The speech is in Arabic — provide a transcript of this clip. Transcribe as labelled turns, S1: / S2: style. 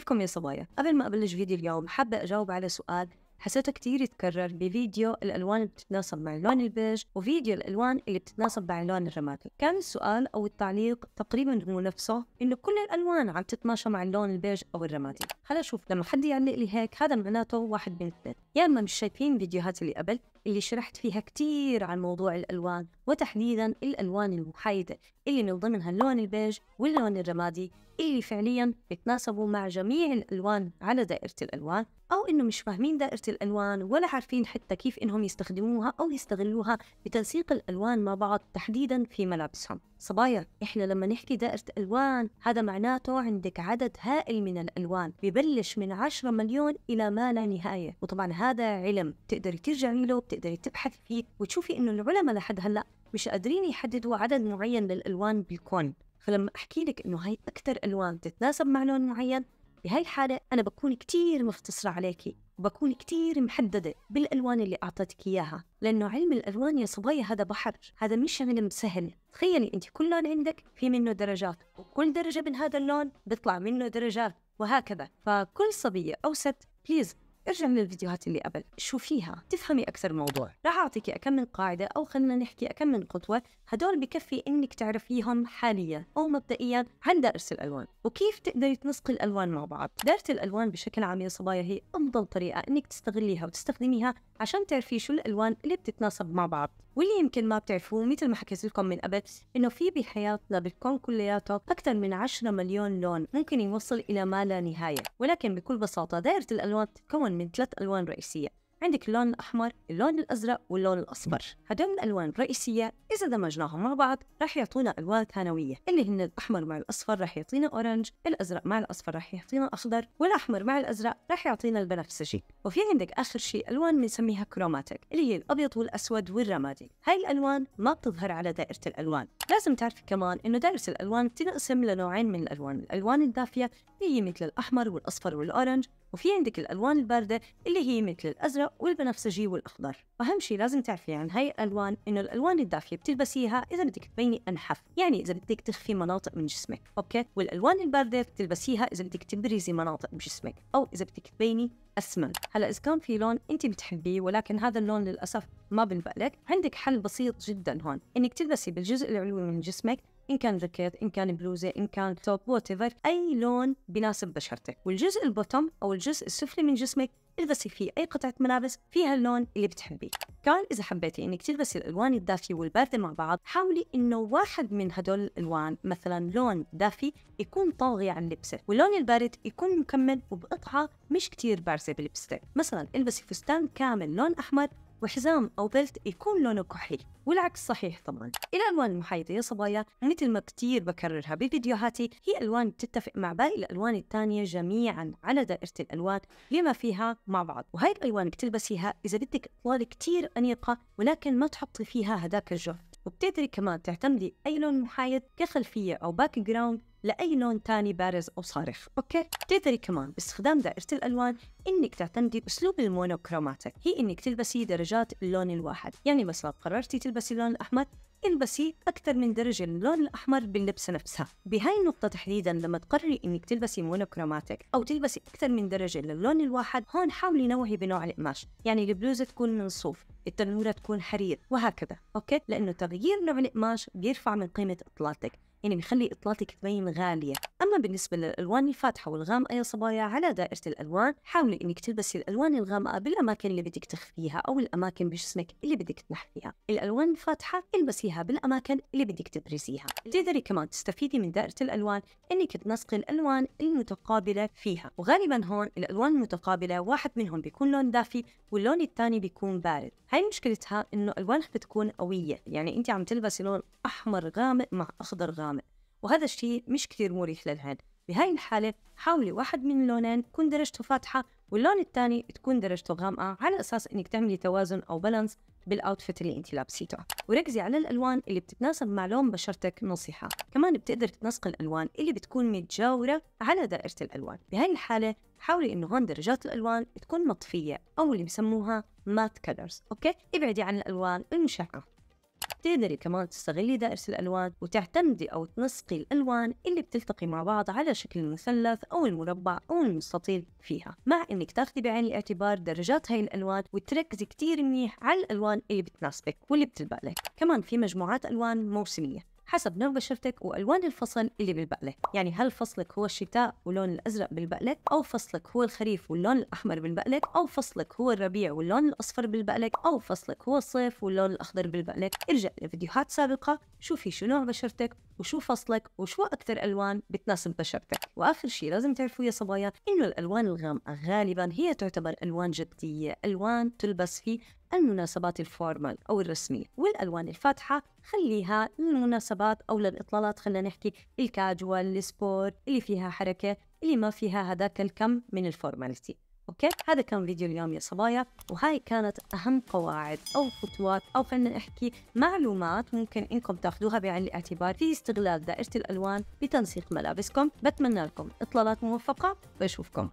S1: كيفكم يا صبايا؟ قبل ما أبلش فيديو اليوم حابة أجاوب على سؤال حسيته كتير يتكرر بفيديو الألوان اللي بتتناسب مع لون البيج وفيديو الألوان اللي بتتناسب مع لون الرمادي كان السؤال أو التعليق تقريبا هو نفسه إنه كل الألوان عم تتماشى مع اللون البيج أو الرمادي خلينا نشوف لما حد يعلق لي هيك هذا معناته واحد من اثنين يا إما مش شايفين فيديوهات اللي قبل اللي شرحت فيها كتير عن موضوع الألوان وتحديدا الألوان المحايدة اللي من ضمنها اللون البيج واللون الرمادي اللي فعليا بيتناسبوا مع جميع الألوان على دائرة الألوان أو إنه مش فاهمين دائرة الألوان ولا عارفين حتى كيف إنهم يستخدموها أو يستغلوها بتنسيق الألوان مع بعض تحديدا في ملابسهم صبايا إحنا لما نحكي دائرة ألوان هذا معناته عندك عدد هائل من الألوان ببلش من 10 مليون إلى ما لا نهاية وطبعا هذا علم تقدر ترجعي له تقدري تبحثي فيه وتشوفي انه العلماء لحد هلا مش قادرين يحددوا عدد معين للالوان بالكون فلما احكي لك انه هاي اكثر الوان بتتناسب مع لون معين بهاي الحالة أنا بكون كتير مختصرة عليكي وبكون كتير محددة بالألوان اللي أعطيتك إياها لأنه علم الألوان يا صبايا هذا بحر هذا مش علم سهل تخيلي أنت كل لون عندك في منه درجات وكل درجة من هذا اللون بيطلع منه درجات وهكذا فكل صبية أو ست بليز ارجع للفيديوهات اللي قبل شوفيها تفهمي اكثر الموضوع راح اعطيكي كم من قاعده او خلينا نحكي كم من خطوه هدول بكفي انك تعرفيهم حاليا او مبدئيا عن درس الالوان وكيف تقدري تنسقي الالوان مع بعض دائره الالوان بشكل عام يا صبايا هي افضل طريقه انك تستغليها وتستخدميها عشان تعرفي شو الالوان اللي بتتناسب مع بعض واللي يمكن ما بتعرفوه مثل ما حكيت لكم من قبل انه في بحياتنا بالكون كلياته اكثر من 10 مليون لون ممكن يوصل الى ما لا نهايه ولكن بكل بساطه دائره الالوان تتكون من ثلاث الوان رئيسيه عندك اللون الأحمر اللون الأزرق واللون الأصفر هدول الألوان الرئيسية إذا دمجناهم مع بعض رح يعطونا ألوان ثانوية اللي هن الأحمر مع الأصفر رح يعطينا أورنج الأزرق مع الأصفر رح يعطينا أخضر والأحمر مع الأزرق رح يعطينا البنفسجي وفي عندك آخر شيء ألوان بنسميها كروماتيك اللي هي الأبيض والأسود والرمادي هاي الألوان ما بتظهر على دائرة الألوان لازم تعرفي كمان إنه دائرة الألوان بتنقسم لنوعين من الألوان الألوان الدافية اللي هي مثل الأحمر والأصفر والأورنج وفي عندك الألوان الباردة اللي هي مثل الأزرق والبنفسجي والأخضر وأهم شيء لازم تعرفي عن هاي الألوان إنه الألوان الدافية بتلبسيها إذا بدك تبيني أنحف يعني إذا بدك تخفي مناطق من جسمك أوكي والألوان الباردة بتلبسيها إذا بدك تبرزي مناطق بجسمك أو إذا بدك تبيني أسمن هلا إذا كان في لون أنت بتحبيه ولكن هذا اللون للأسف ما بنبق لك عندك حل بسيط جدا هون إنك تلبسي بالجزء العلوي من جسمك ان كان جاكيت ان كان بلوزه ان كان توب وات اي لون بيناسب بشرتك والجزء البوتوم او الجزء السفلي من جسمك البسي فيه اي قطعه ملابس فيها اللون اللي بتحبيه كمان اذا حبيتي انك تلبسي الالوان الدافيه والبارده مع بعض حاولي انه واحد من هدول الالوان مثلا لون دافي يكون طاغي عن لبسك واللون البارد يكون مكمل وبقطعه مش كتير بارزه بلبستك مثلا البسي فستان كامل لون احمر وحزام أو بلت يكون لونه كحلي والعكس صحيح طبعا الألوان المحايدة يا صبايا مثل ما كتير بكررها بفيديوهاتي هي ألوان بتتفق مع باقي الألوان الثانية جميعا على دائرة الألوان بما فيها مع بعض وهاي الألوان بتلبسيها إذا بدك أطلال كتير أنيقة ولكن ما تحطي فيها هداك الجهد وبتقدري كمان تعتمدي أي لون محايد كخلفية أو باك جراوند لأي لون تاني بارز أو صارخ أوكي بتقدري كمان باستخدام دائرة الألوان إنك تعتمدي أسلوب المونوكروماتيك هي إنك تلبسي درجات اللون الواحد يعني مثلا قررتي تلبسي اللون الأحمر البسي أكثر من درجة اللون الأحمر باللبسة نفسها بهاي النقطة تحديدا لما تقرري إنك تلبسي مونوكروماتيك أو تلبسي أكثر من درجة للون الواحد هون حاولي نوعي بنوع القماش يعني البلوزة تكون من صوف التنورة تكون حرير وهكذا أوكي لأنه تغيير نوع القماش بيرفع من قيمة إطلالتك يعني بيخلي إطلالتك تبين غالية أما بالنسبة للألوان الفاتحة والغامقة يا صبايا على دائرة الألوان حاولي إنك تلبسي الألوان الغامقة بالأماكن اللي بدك تخفيها أو الأماكن بجسمك اللي بدك تنحفيها الألوان الفاتحة البسيها بالأماكن اللي بدك تبرزيها تقدري كمان تستفيدي من دائرة الألوان إنك تنسقي الألوان المتقابلة فيها وغالبا هون الألوان المتقابلة واحد منهم بيكون لون دافي واللون الثاني بيكون بارد هاي مشكلتها إنه ألوانها بتكون قوية يعني أنت عم تلبسي لون أحمر غامق مع أخضر غامق وهذا الشيء مش كثير مريح للعين بهاي الحالة حاولي واحد من اللونين تكون درجته فاتحة واللون الثاني تكون درجته غامقة على أساس إنك تعملي توازن أو بالانس بالاوتفيت اللي انت لابسيته وركزي على الالوان اللي بتتناسب مع لون بشرتك نصيحه كمان بتقدر تنسق الالوان اللي بتكون متجاوره على دائره الالوان بهاي الحاله حاولي انه هون درجات الالوان تكون مطفيه او اللي بسموها مات كلرز اوكي ابعدي عن الالوان المشعه تقدري كمان تستغلي دائرة الألوان وتعتمدي أو تنسقي الألوان اللي بتلتقي مع بعض على شكل المثلث أو المربع أو المستطيل فيها مع إنك تاخدي بعين الاعتبار درجات هاي الألوان وتركزي كتير منيح على الألوان اللي بتناسبك واللي بتلبق لك كمان في مجموعات ألوان موسمية حسب نوع بشرتك والوان الفصل اللي بالبقله يعني هل فصلك هو الشتاء واللون الازرق بالبقلك او فصلك هو الخريف واللون الاحمر بالبقلك او فصلك هو الربيع واللون الاصفر بالبقلك او فصلك هو الصيف واللون الاخضر بالبقلك ارجع لفيديوهات سابقه شوفي شو نوع بشرتك وشو فصلك وشو أكثر ألوان بتناسب بشرتك وآخر شيء لازم تعرفوا يا صبايا إنه الألوان الغامقة غالبا هي تعتبر ألوان جدية ألوان تلبس في المناسبات الفورمال أو الرسمية والألوان الفاتحة خليها للمناسبات أو للإطلالات خلينا نحكي الكاجوال السبور اللي فيها حركة اللي ما فيها هذاك الكم من الفورماليتي اوكي هذا كان فيديو اليوم يا صبايا وهاي كانت اهم قواعد او خطوات او خلينا نحكي معلومات ممكن انكم تاخذوها بعين الاعتبار في استغلال دائره الالوان بتنسيق ملابسكم بتمنى لكم اطلالات موفقه بشوفكم